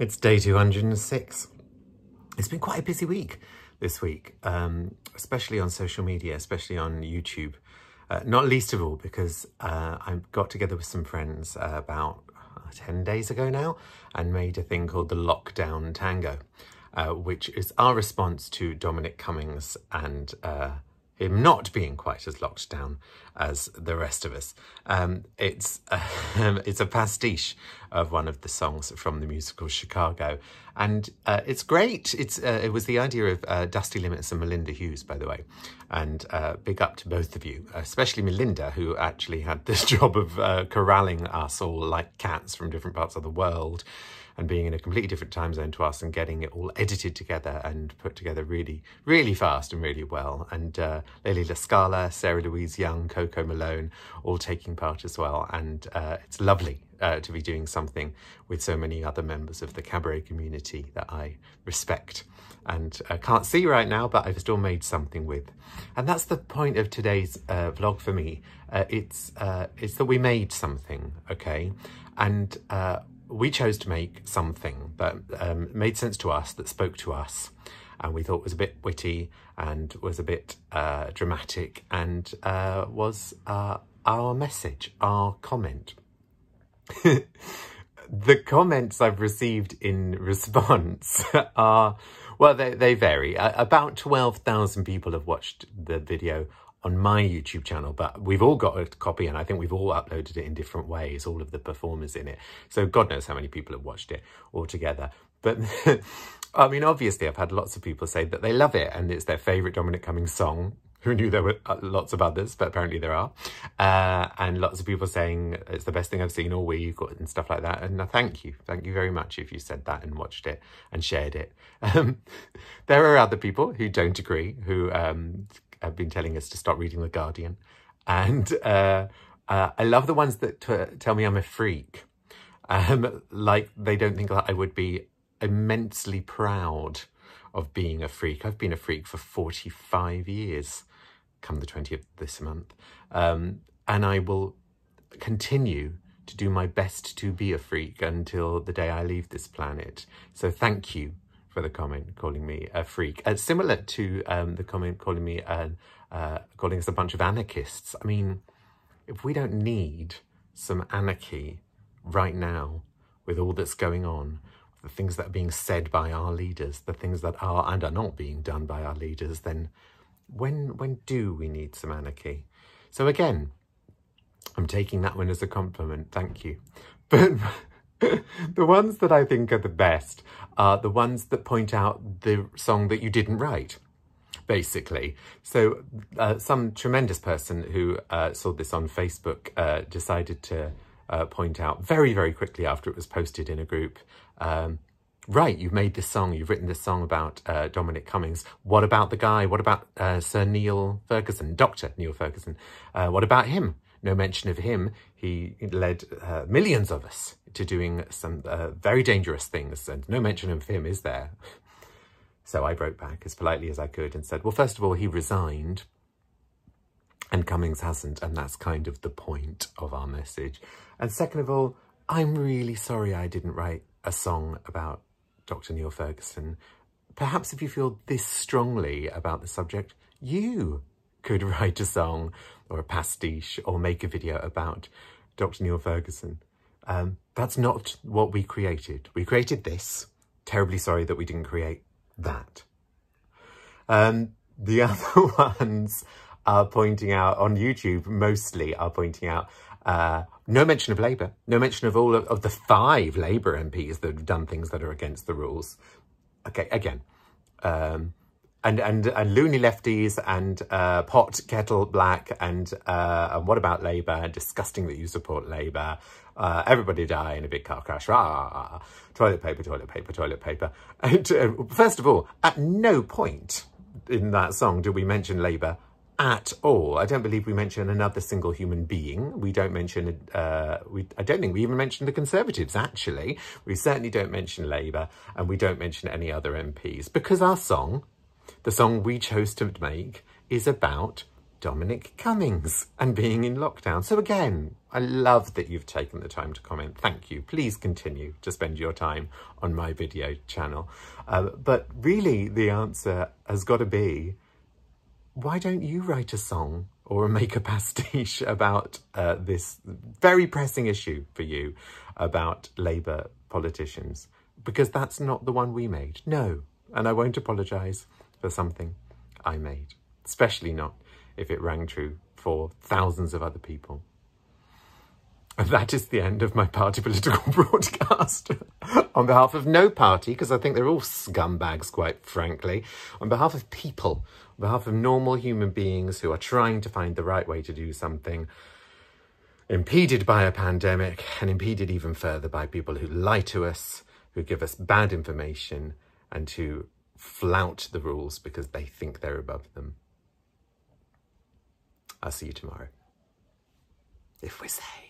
It's day 206. It's been quite a busy week this week, um, especially on social media, especially on YouTube. Uh, not least of all because uh, I got together with some friends uh, about uh, 10 days ago now and made a thing called the Lockdown Tango, uh, which is our response to Dominic Cummings and uh, him not being quite as locked down as the rest of us. Um, it's, a, um, it's a pastiche of one of the songs from the musical Chicago. And uh, it's great. It's, uh, it was the idea of uh, Dusty Limits and Melinda Hughes, by the way. And uh, big up to both of you, especially Melinda, who actually had this job of uh, corralling us all like cats from different parts of the world and being in a completely different time zone to us and getting it all edited together and put together really, really fast and really well. And uh, Lily LaScala, Sarah Louise Young, Coco Malone, all taking part as well. And uh, it's lovely uh, to be doing something with so many other members of the cabaret community that I respect and uh, can't see right now, but I've still made something with. And that's the point of today's uh, vlog for me. Uh, it's, uh, it's that we made something, okay? And uh, we chose to make something that um, made sense to us, that spoke to us, and we thought was a bit witty and was a bit uh, dramatic and uh, was uh, our message, our comment. the comments I've received in response are, well, they, they vary. about 12,000 people have watched the video on my YouTube channel, but we've all got a copy and I think we've all uploaded it in different ways, all of the performers in it. So God knows how many people have watched it all together. But I mean, obviously, I've had lots of people say that they love it and it's their favourite Dominic Cummings song. Who knew there were uh, lots of others, but apparently there are. Uh, and lots of people saying it's the best thing I've seen all week and stuff like that. And I thank you. Thank you very much if you said that and watched it and shared it. Um, there are other people who don't agree, who um, have been telling us to stop reading The Guardian. And uh, uh, I love the ones that t- tell me I'm a freak. Um, like they don't think that I would be immensely proud of being a freak. I've been a freak for 45 years, come the 20th this month. Um, and I will continue to do my best to be a freak until the day I leave this planet. So thank you for the comment calling me a freak. Uh, similar to um, the comment calling me an, uh, calling us a bunch of anarchists. I mean, if we don't need some anarchy right now with all that's going on, the things that are being said by our leaders, the things that are and are not being done by our leaders, then when when do we need some anarchy? So again, I'm taking that one as a compliment. Thank you. But the ones that I think are the best are the ones that point out the song that you didn't write, basically. So uh, some tremendous person who uh, saw this on Facebook uh, decided to uh, point out very, very quickly after it was posted in a group, um, right, you've made this song, you've written this song about uh, Dominic Cummings. What about the guy? What about uh, Sir Neil Ferguson, Dr. Neil Ferguson? what about him? no mention of him, he led uh, millions of us to doing some uh, very dangerous things, and no mention of him is there. So I wrote back as politely as I could and said, well, first of all, he resigned and Cummings hasn't, and that's kind of the point of our message. And second of all, I'm really sorry I didn't write a song about Dr. Neil Ferguson. Perhaps if you feel this strongly about the subject, you could write a song or a pastiche or make a video about Dr. Neil Ferguson. Um, that's not what we created. We created this. Terribly sorry that we didn't create that. Um, the other ones are pointing out, on YouTube mostly, are pointing out uh, no mention of Labour, no mention of all of, of the five Labour MPs that have done things that are against the rules. Okay, again, um, and and and loony lefties and uh, pot kettle black and uh, and what about Labour? Disgusting that you support Labour. Uh, everybody die in a big car crash. Rah, toilet paper, toilet paper, toilet paper. And uh, first of all, at no point in that song do we mention Labour at all. I don't believe we mention another single human being. We don't mention, uh, we, I don't think we even mention the Conservatives, actually. We certainly don't mention Labour and we don't mention any other MPs because our song the song we chose to make is about Dominic Cummings and being in lockdown. So again, I love that you've taken the time to comment. Thank you. Please continue to spend your time on my video channel. Uh, but really, the answer has got to be, why don't you write a song or make a pastiche about uh, this very pressing issue for you about Labour politicians? Because that's not the one we made. No, and I won't apologise for something I made, especially not if it rang true for thousands of other people. And that is the end of my party political broadcast. on behalf of no party, because I think they're all scumbags, quite frankly, on behalf of people, on behalf of normal human beings who are trying to find the right way to do something, impeded by a pandemic and impeded even further by people who lie to us, who give us bad information and who flout the rules because they think they're above them. I'll see you tomorrow. If we say.